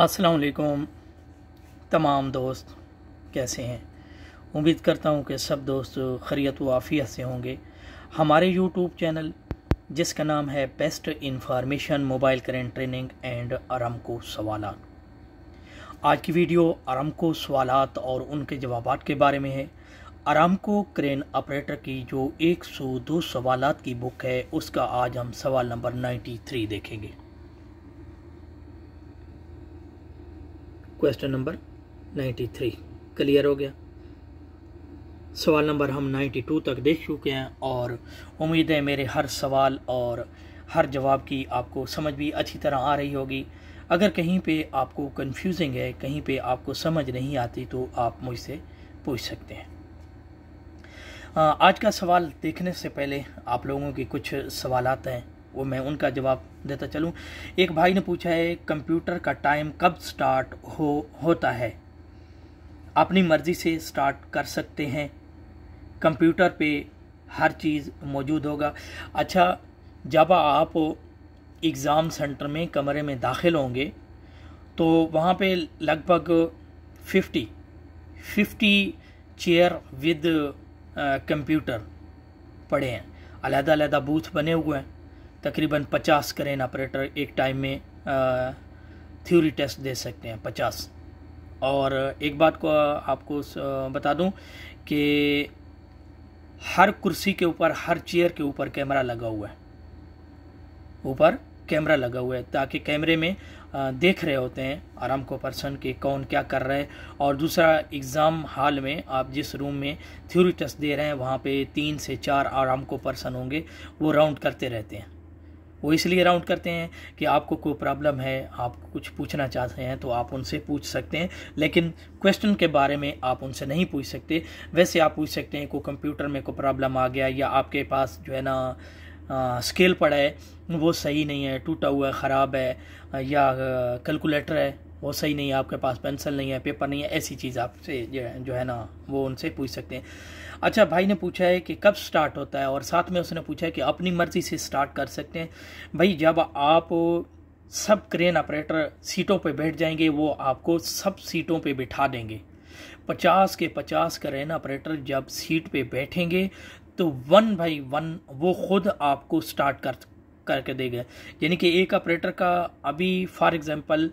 असलकुम तमाम दोस्त कैसे हैं उम्मीद करता हूँ कि सब दोस्त खरीत वाफिया से होंगे हमारे यूट्यूब चैनल जिसका नाम है best information mobile current training and को सवाल आज की वीडियो को सवाल और उनके जवाब के बारे में है अरामको क्रेन ऑपरेटर की जो 102 सवालात की बुक है उसका आज हम सवाल नंबर 93 देखेंगे क्वेश्चन नंबर 93 क्लियर हो गया सवाल नंबर हम 92 तक देख चुके हैं और उम्मीद है मेरे हर सवाल और हर जवाब की आपको समझ भी अच्छी तरह आ रही होगी अगर कहीं पे आपको कंफ्यूजिंग है कहीं पे आपको समझ नहीं आती तो आप मुझसे पूछ सकते हैं आज का सवाल देखने से पहले आप लोगों के कुछ सवालत हैं वो मैं उनका जवाब देता चलूँ एक भाई ने पूछा है कंप्यूटर का टाइम कब स्टार्ट हो होता है अपनी मर्ज़ी से स्टार्ट कर सकते हैं कंप्यूटर पे हर चीज़ मौजूद होगा अच्छा जब आप एग्ज़ाम सेंटर में कमरे में दाखिल होंगे तो वहाँ पे लगभग fifty fifty chair with computer पड़े हैं अलहदा अलहदा बूथ बने हुए हैं तकरीबन पचास करें ऑपरेटर एक टाइम में थ्योरी टेस्ट दे सकते हैं पचास और एक बात को आपको बता दूं कि हर कुर्सी के ऊपर हर चेयर के ऊपर कैमरा लगा हुआ है ऊपर कैमरा लगा हुआ है ताकि कैमरे में देख रहे होते हैं आराम को पर्सन के कौन क्या कर रहा है और दूसरा एग्ज़ाम हाल में आप जिस रूम में थ्योरी टेस्ट दे रहे हैं वहाँ पे तीन से चार आराम को पर्सन होंगे वो राउंड करते रहते हैं वो इसलिए राउंड करते हैं कि आपको कोई प्रॉब्लम है आप कुछ पूछना चाहते हैं तो आप उनसे पूछ सकते हैं लेकिन क्वेश्चन के बारे में आप उनसे नहीं पूछ सकते वैसे आप पूछ सकते हैं कोई कंप्यूटर में कोई प्रॉब्लम आ गया या आपके पास जो है ना स्केल पड़ा है वो सही नहीं है टूटा हुआ है ख़राब है या कैलकुलेटर है वो सही नहीं है आपके पास पेंसिल नहीं है पेपर नहीं है ऐसी चीज़ आपसे जो है ना वो उनसे पूछ सकते हैं अच्छा भाई ने पूछा है कि कब स्टार्ट होता है और साथ में उसने पूछा है कि अपनी मर्ज़ी से स्टार्ट कर सकते हैं भाई जब आप सब क्रेन ऑपरेटर सीटों पर बैठ जाएंगे वो आपको सब सीटों पर बिठा देंगे पचास के पचास क्रेन ऑपरेटर जब सीट पर बैठेंगे तो वन बाई वन वो खुद आपको स्टार्ट कर करके देगा यानी कि एक ऑपरेटर का अभी फॉर एग्ज़ाम्पल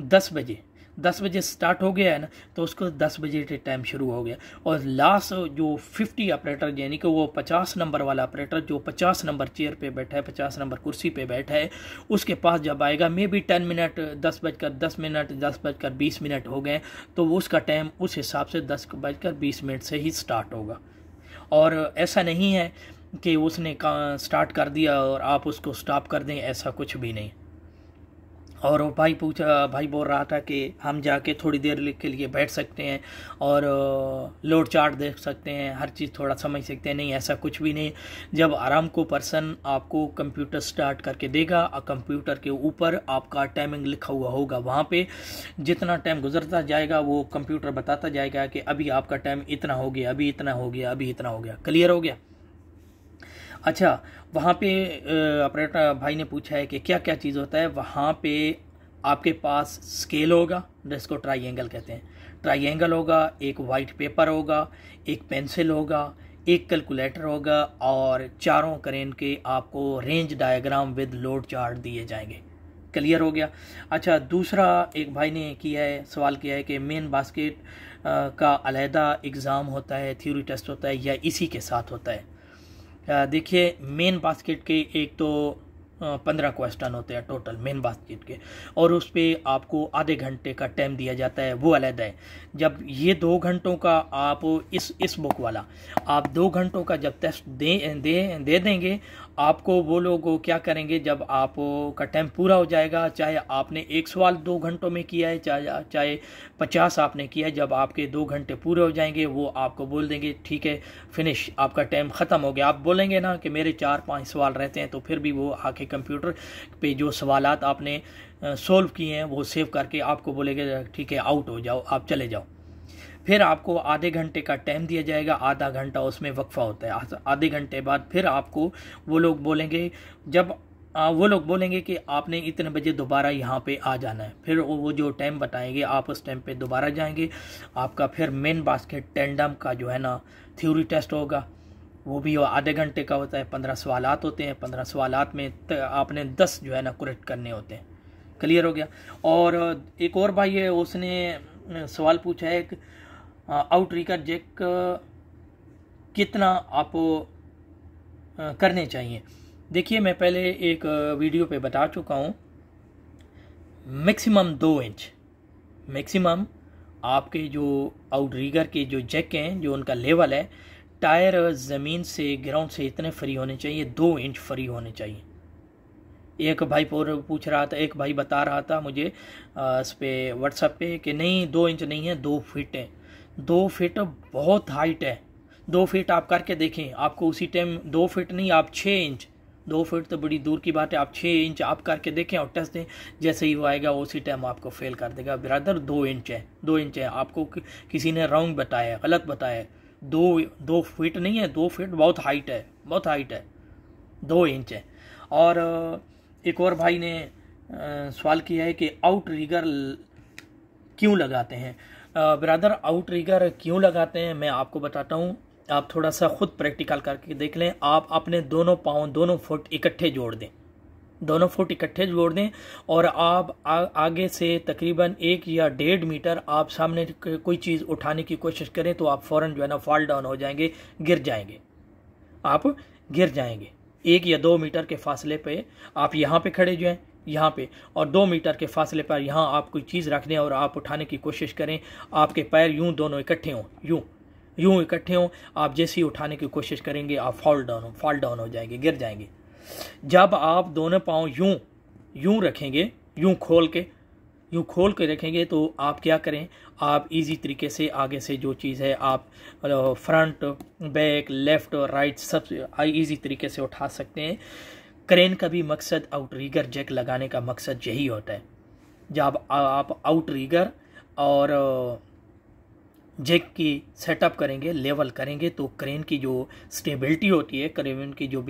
दस बजे दस बजे स्टार्ट हो गया है ना तो उसको दस बजे के टाइम शुरू हो गया और लास्ट जो फिफ्टी ऑपरेटर यानी कि वो पचास नंबर वाला ऑपरेटर जो पचास नंबर चेयर पे बैठा है पचास नंबर कुर्सी पे बैठा है उसके पास जब आएगा मे बी टेन मिनट दस बजकर दस मिनट दस बजकर बीस मिनट हो गए तो उसका टाइम उस हिसाब से दस बजकर बीस मिनट से ही स्टार्ट होगा और ऐसा नहीं है कि उसने स्टार्ट कर दिया और आप उसको स्टॉप कर दें ऐसा कुछ भी नहीं और भाई पूछा भाई बोल रहा था कि हम जाके थोड़ी देर के लिए बैठ सकते हैं और लोड चार्ट देख सकते हैं हर चीज़ थोड़ा समझ सकते हैं नहीं ऐसा कुछ भी नहीं जब आराम को पर्सन आपको कंप्यूटर स्टार्ट करके देगा और कंप्यूटर के ऊपर आपका टाइमिंग लिखा हुआ होगा वहाँ पे जितना टाइम गुजरता जाएगा वो कंप्यूटर बताता जाएगा कि अभी आपका टाइम इतना हो गया अभी इतना हो गया अभी इतना हो गया क्लियर हो गया अच्छा वहाँ पे ऑपरेटर भाई ने पूछा है कि क्या क्या चीज़ होता है वहाँ पे आपके पास स्केल होगा जिसको ट्राइंगल कहते हैं ट्राइंगल होगा एक वाइट पेपर होगा एक पेंसिल होगा एक कैलकुलेटर होगा और चारों करें के आपको range diagram with load chart दिए जाएंगे क्लियर हो गया अच्छा दूसरा एक भाई ने किया है सवाल किया है कि मेन बास्केट का अलहदा एग्ज़ाम होता है थ्योरी टेस्ट होता है या इसी के साथ होता है देखिए मेन बास्केट के एक तो पंद्रह क्वेश्चन होते हैं टोटल मेन बातचीत के और उस पर आपको आधे घंटे का टाइम दिया जाता है वो अलग है जब ये दो घंटों का आप इस इस बुक वाला आप दो घंटों का जब टेस्ट दे दे दे देंगे आपको वो लोग क्या करेंगे जब आप का टाइम पूरा हो जाएगा चाहे आपने एक सवाल दो घंटों में किया है चाहे चाहे पचास आपने किया है जब आपके दो घंटे पूरे हो जाएंगे वो आपको बोल देंगे ठीक है फिनिश आपका टाइम ख़त्म हो गया आप बोलेंगे ना कि मेरे चार पाँच सवाल रहते हैं तो फिर भी वो आके कंप्यूटर पे जो सवाल आपने सोल्व किए हैं वो सेव करके आपको बोलेगा ठीक है आउट हो जाओ आप चले जाओ फिर आपको आधे घंटे का टाइम दिया जाएगा आधा घंटा उसमें वक्फा होता है आधे घंटे बाद फिर आपको वो लोग बोलेंगे जब आ, वो लोग बोलेंगे कि आपने इतने बजे दोबारा यहाँ पे आ जाना है फिर वो जो टाइम बताएंगे आप उस टाइम पे दोबारा जाएंगे आपका फिर मेन बास्केट टेंडम का जो है ना थ्योरी टेस्ट होगा वो भी आधे घंटे का होता है पंद्रह सवाल होते हैं पंद्रह सवाल में आपने दस जो है ना कुरेक्ट करने होते हैं क्लियर हो गया और एक और भाई है उसने सवाल पूछा है एक आउटरीकर जेक कितना आप करने चाहिए देखिए मैं पहले एक वीडियो पे बता चुका हूँ मैक्सिमम दो इंच मैक्सिमम आपके जो आउटरीगर के जो जैक हैं जो उनका लेवल है टायर ज़मीन से ग्राउंड से इतने फ्री होने चाहिए दो इंच फ्री होने चाहिए एक भाई पूछ रहा था एक भाई बता रहा था मुझे इस पर व्हाट्सएप पे कि नहीं दो इंच नहीं है दो फिट है दो फिट बहुत हाइट है दो फिट आप करके देखें आपको उसी टाइम दो फिट नहीं आप छः इंच दो फिट तो बड़ी दूर की बात है आप छः इंच आप करके देखें और टेस्ट दें जैसे ही वो आएगा उसी टाइम आपको फेल कर देगा ब्रदर दो इंच है दो इंच है आपको किसी ने रॉन्ग बताया गलत बताया दो दो फीट नहीं है दो फीट बहुत हाइट है बहुत हाइट है दो इंच है और एक और भाई ने सवाल किया है कि आउट रिगर क्यों लगाते हैं ब्रदर आउट रिगर क्यों लगाते हैं मैं आपको बताता हूँ आप थोड़ा सा खुद प्रैक्टिकल करके देख लें आप अपने दोनों पाँव दोनों फुट इकट्ठे जोड़ दें दोनों फुट इकट्ठे जोड़ दें और आप आ, आगे से तकरीबन एक या डेढ़ मीटर आप सामने कोई चीज़ उठाने की कोशिश करें तो आप फ़ौरन जो है ना फॉल डाउन हो जाएंगे गिर जाएंगे आप गिर जाएंगे एक या दो मीटर के फासले पे आप यहाँ पे खड़े जो हैं यहाँ पे और दो मीटर के फासले पर यहाँ आप कोई चीज़ रख दें और आप उठाने की कोशिश करें आपके पैर यूँ दोनों इकट्ठे हों यूँ यूँ इकट्ठे हों आप जैसे ही उठाने की कोशिश करेंगे आप फॉल डाउन फॉल डाउन हो जाएंगे गिर जाएंगे जब आप दोनों पाँव यूं यूं रखेंगे यूं खोल के यूं खोल के रखेंगे तो आप क्या करें आप इजी तरीके से आगे से जो चीज़ है आप फ्रंट बैक लेफ़्ट और राइट सब इजी तरीके से उठा सकते हैं क्रेन का भी मकसद आउटरीगर जैक लगाने का मकसद यही होता है जब आप आउटरीगर और जेक की सेटअप करेंगे लेवल करेंगे तो क्रेन की जो स्टेबिलिटी होती है क्रेन की जो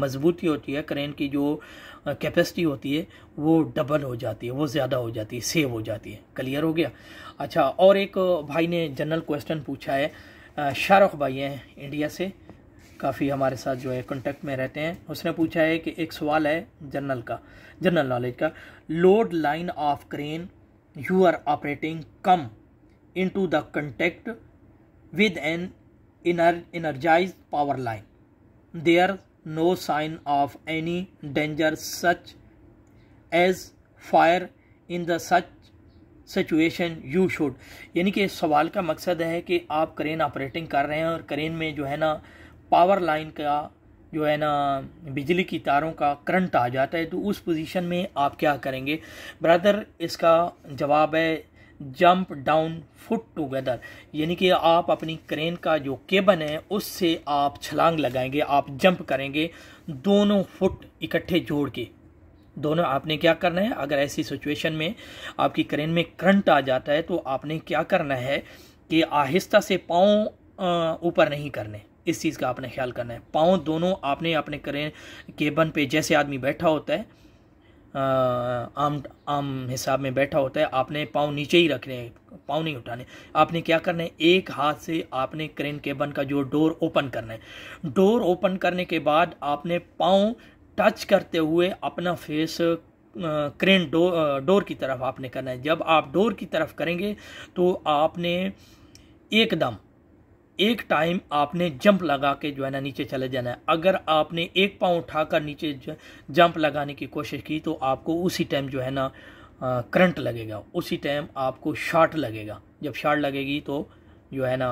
मजबूती होती है क्रेन की जो कैपेसिटी होती है वो डबल हो जाती है वो ज़्यादा हो जाती है सेव हो जाती है क्लियर हो गया अच्छा और एक भाई ने जनरल क्वेश्चन पूछा है शाहरुख भाई हैं इंडिया से काफ़ी हमारे साथ जो है कॉन्टेक्ट में रहते हैं उसने पूछा है कि एक सवाल है जनरल का जनरल नॉलेज का load line of crane you are operating come into the contact with an energized power line. There no sign of any danger such as fire in the such situation you should यानी कि सवाल का मकसद है कि आप करेन operating कर रहे हैं और करेन में जो है ना पावर लाइन का जो है ना बिजली की तारों का करंट आ जाता है तो उस पोजीशन में आप क्या करेंगे ब्रदर इसका जवाब है जंप डाउन फुट टुगेदर यानी कि आप अपनी क्रेन का जो केबन है उससे आप छलांग लगाएंगे आप जंप करेंगे दोनों फुट इकट्ठे जोड़ के दोनों आपने क्या करना है अगर ऐसी सिचुएशन में आपकी क्रेन में करंट आ जाता है तो आपने क्या करना है कि आहिस्ता से पाँव ऊपर नहीं करने इस चीज़ का आपने ख्याल करना है पाँव दोनों आपने अपने क्रेन केबन पे जैसे आदमी बैठा होता है आम आम हिसाब में बैठा होता है आपने पाँव नीचे ही रखने हैं पाँव नहीं उठाने आपने क्या करना है एक हाथ से आपने क्रेन केबन का जो डोर ओपन करना है डोर ओपन करने के बाद आपने पाँव टच करते हुए अपना फेस क्रेन डो डोर की तरफ आपने करना है जब आप डोर की तरफ करेंगे तो आपने एकदम एक टाइम आपने जंप लगा के जो है ना नीचे चले जाना है अगर आपने एक पाँव उठाकर नीचे जंप लगाने की कोशिश की तो आपको उसी टाइम जो है ना करंट लगेगा उसी टाइम आपको शार्ट लगेगा जब शार्ट लगेगी तो जो है ना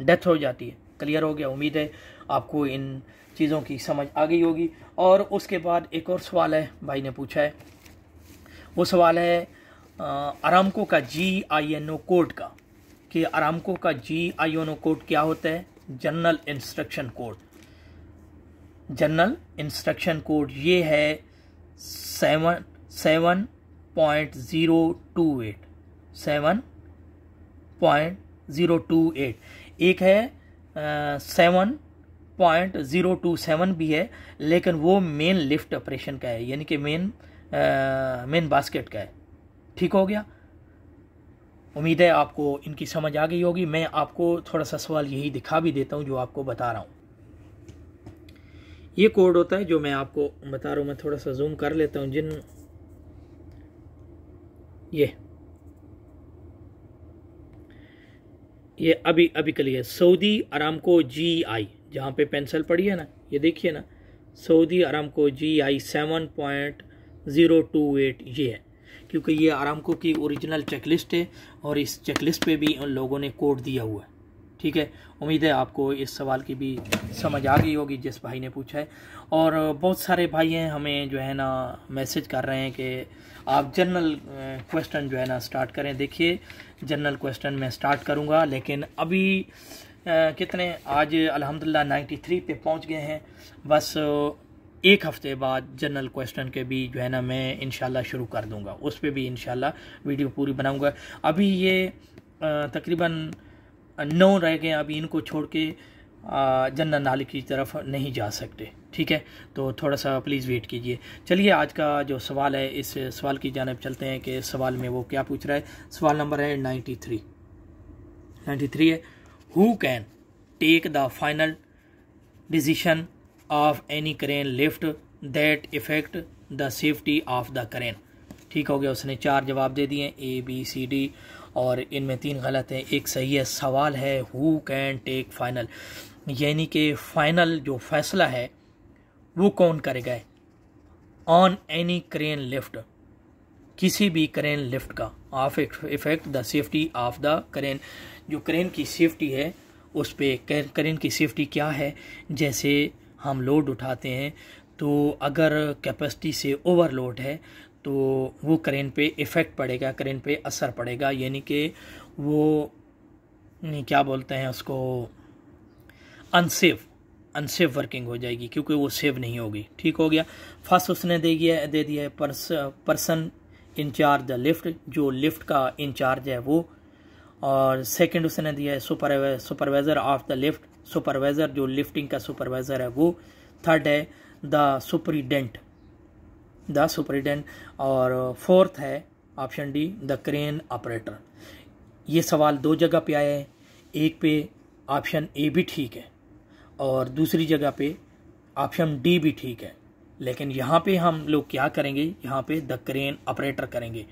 डेथ हो जाती है क्लियर हो गया उम्मीद है आपको इन चीज़ों की समझ आ गई होगी और उसके बाद एक और सवाल है भाई ने पूछा है वो सवाल है आरामको का जी आई एन ओ कोड का कि आरामको का जी आईओनो कोड क्या होता है general instruction code general instruction code ये है seven seven point zero two eight seven point zero two eight एक है seven point zero two seven भी है लेकिन वो मेन लिफ्ट ऑपरेशन का है यानी कि मेन मेन बास्केट का है ठीक हो गया उम्मीद है आपको इनकी समझ आ गई होगी मैं आपको थोड़ा सा सवाल यही दिखा भी देता हूँ जो आपको बता रहा हूँ ये कोड होता है जो मैं आपको बता रहा हूँ मैं थोड़ा सा जूम कर लेता हूँ जिन ये ये अभी अभी के लिए सऊदी को जी आई जहाँ पे पेंसिल पड़ी है ना ये देखिए ना सऊदी आराम को G I seven point zero two eight ये है क्योंकि ये आरामको की ओरिजिनल चेकलिस्ट है और इस चेकलिस्ट पे भी उन लोगों ने कोड दिया हुआ है ठीक है उम्मीद है आपको इस सवाल की भी समझ आ गई होगी जिस भाई ने पूछा है और बहुत सारे भाई हैं हमें जो है ना मैसेज कर रहे हैं कि आप जनरल क्वेश्चन जो है ना स्टार्ट करें देखिए जनरल क्वेश्चन मैं स्टार्ट करूँगा लेकिन अभी कितने आज अलहमदिल्ला 93 पे पहुँच गए हैं बस एक हफ़्ते बाद जनरल क्वेश्चन के भी जो है ना मैं इनशाला शुरू कर दूँगा उस पर भी इन वीडियो पूरी बनाऊँगा अभी ये तकरीबन नौ रह गए अभी इनको छोड़ के जनरल नाले की तरफ नहीं जा सकते ठीक है तो थोड़ा सा प्लीज़ वेट कीजिए चलिए आज का जो सवाल है इस सवाल की जानब चलते हैं कि सवाल में वो क्या पूछ रहा है सवाल नंबर है नाइन्टी थ्री नाइन्टी थ्री है who can take the final decision of any crane lift that effect the safety of the crane ठीक हो गया उसने चार जवाब दे दिए ए बी सी डी और इनमें तीन गलत हैं एक सही है सवाल है हु कैन टेक फाइनल यानी कि फाइनल जो फैसला है वो कौन करेगा ऑन एनी क्रेन लिफ्ट किसी भी क्रेन लिफ्ट का of effect the safety of the crane जो क्रेन की सेफ्टी है उस पर क्रेन की सेफ्टी क्या है जैसे हम लोड उठाते हैं तो अगर कैपेसिटी से ओवरलोड है तो वो करेन पे इफ़ेक्ट पड़ेगा करेन पे असर पड़ेगा यानी कि वो क्या बोलते हैं उसको अनसेफ अनसेफ वर्किंग हो जाएगी क्योंकि वो सेव नहीं होगी ठीक हो गया फर्स्ट उसने दे दिया दे दिया है पर्स, पर्सन इंचार्ज लिफ्ट जो लिफ्ट का इंचार्ज है वो और सेकंड उसने दिया है supervisor of the lift supervisor जो लिफ्टिंग का सुपरवाइज़र है वो थर्ड है द सुपरिडेंट द सुपरिडेंट और फोर्थ है option D the crane operator ये सवाल दो जगह पे आए हैं एक पे ऑप्शन ए भी ठीक है और दूसरी जगह पे ऑप्शन डी भी ठीक है लेकिन यहाँ पे हम लोग क्या करेंगे यहाँ पे द क्रेन ऑपरेटर करेंगे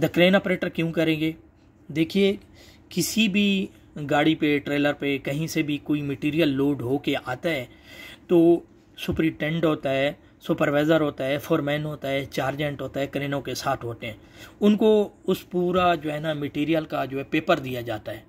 द क्रेन ऑपरेटर क्यों करेंगे देखिए किसी भी गाड़ी पे ट्रेलर पे कहीं से भी कोई मटेरियल लोड हो के आता है तो सुपरिटेंड होता है सुपरवाइज़र होता है फोरमैन होता है चार्जेंट होता है क्रेनों के साथ होते हैं उनको उस पूरा जो है ना मटेरियल का जो है पेपर दिया जाता है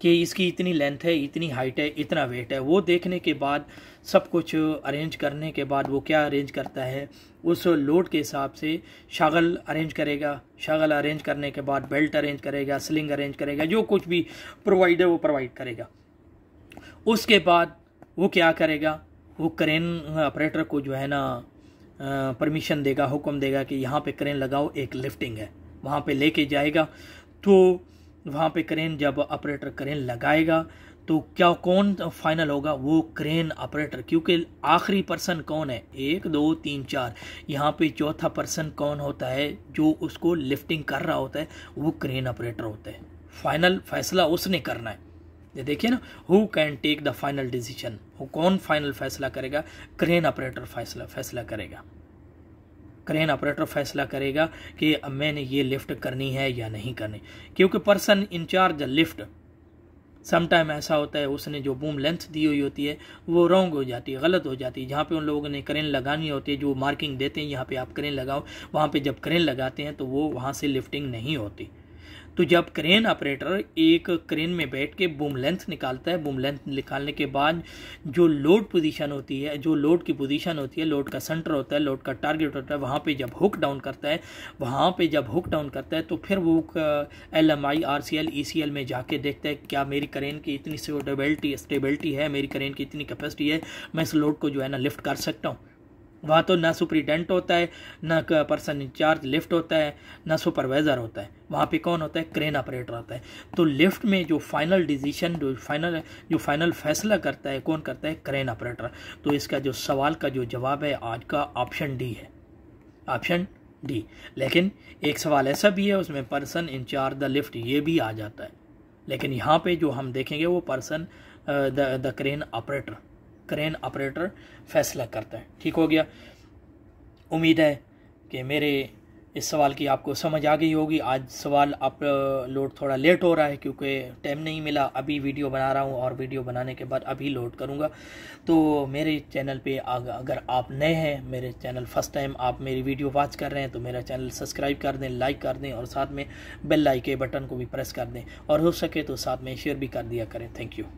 कि इसकी इतनी लेंथ है इतनी हाइट है इतना वेट है वो देखने के बाद सब कुछ अरेंज करने के बाद वो क्या अरेंज करता है उस लोड के हिसाब से शागल अरेंज करेगा शागल अरेंज करने के बाद बेल्ट अरेंज करेगा स्लिंग अरेंज करेगा जो कुछ भी प्रोवाइड है वो प्रोवाइड करेगा उसके बाद वो क्या करेगा वो क्रेन ऑपरेटर हाँ, को जो है ना परमिशन देगा हुक्म देगा कि यहाँ पे क्रेन लगाओ एक लिफ्टिंग है वहाँ पे लेके जाएगा तो वहाँ पे क्रेन जब ऑपरेटर क्रेन लगाएगा तो क्या कौन फाइनल होगा वो क्रेन ऑपरेटर क्योंकि आखिरी पर्सन कौन है एक दो तीन चार यहाँ पे चौथा पर्सन कौन होता है जो उसको लिफ्टिंग कर रहा होता है वो क्रेन ऑपरेटर होता है फाइनल फैसला उसने करना है ये देखिए ना who can take the final decision वो कौन फाइनल फैसला करेगा क्रेन ऑपरेटर फैसला फैसला करेगा क्रेन ऑपरेटर फैसला करेगा कि मैंने ये लिफ्ट करनी है या नहीं करनी क्योंकि पर्सन इंचार्ज लिफ्ट समटाइम ऐसा होता है उसने जो बूम लेंथ दी हुई होती है वो रॉन्ग हो जाती है गलत हो जाती है जहाँ पे उन लोगों ने करेन लगानी होती है जो मार्किंग देते हैं यहाँ पे आप करेन लगाओ वहाँ पे जब करेन लगाते हैं तो वो वहाँ से लिफ्टिंग नहीं होती तो जब क्रेन ऑपरेटर एक क्रेन में बैठ के बूम लेंथ निकालता है बूम लेंथ निकालने के बाद जो लोड पोजीशन होती है जो लोड की पोजीशन होती है लोड का सेंटर होता है लोड का टारगेट होता है वहाँ पे जब हुक डाउन करता है वहाँ पे जब हुक डाउन करता है तो फिर वो L M I R C L E C L में जाके देखता है क्या मेरी करेन की इतनी स्टेबिलिटी स्टेबिलिटी है मेरी करेन की इतनी कैपेसिटी है मैं इस लोड को जो है ना लिफ्ट कर सकता हूँ वहाँ तो ना सुप्रीटेंट होता है ना पर्सन इंचार्ज लिफ्ट होता है ना सुपरवाइज़र होता है वहाँ पे कौन होता है क्रेन ऑपरेटर होता है तो लिफ्ट में जो फाइनल डिसीजन जो फाइनल जो फाइनल फैसला करता है कौन करता है क्रेन ऑपरेटर तो इसका जो सवाल का जो जवाब है आज का ऑप्शन डी है ऑप्शन डी लेकिन एक सवाल ऐसा भी है उसमें पर्सन इंचार्ज द लिफ्ट ये भी आ जाता है लेकिन यहाँ पर जो हम देखेंगे वो person the the crane operator crane operator फैसला करता है ठीक हो गया उम्मीद है कि मेरे इस सवाल की आपको समझ आ गई होगी आज सवाल अपलोड थोड़ा लेट हो रहा है क्योंकि टाइम नहीं मिला अभी वीडियो बना रहा हूँ और वीडियो बनाने के बाद अभी लोड करूँगा तो मेरे चैनल पे अगर आप नए हैं मेरे चैनल फर्स्ट टाइम आप मेरी वीडियो वॉच कर रहे हैं तो मेरा चैनल सब्सक्राइब कर दें लाइक कर दें और साथ में बेल लाइक के बटन को भी प्रेस कर दें और हो सके तो साथ में शेयर भी कर दिया करें थैंक यू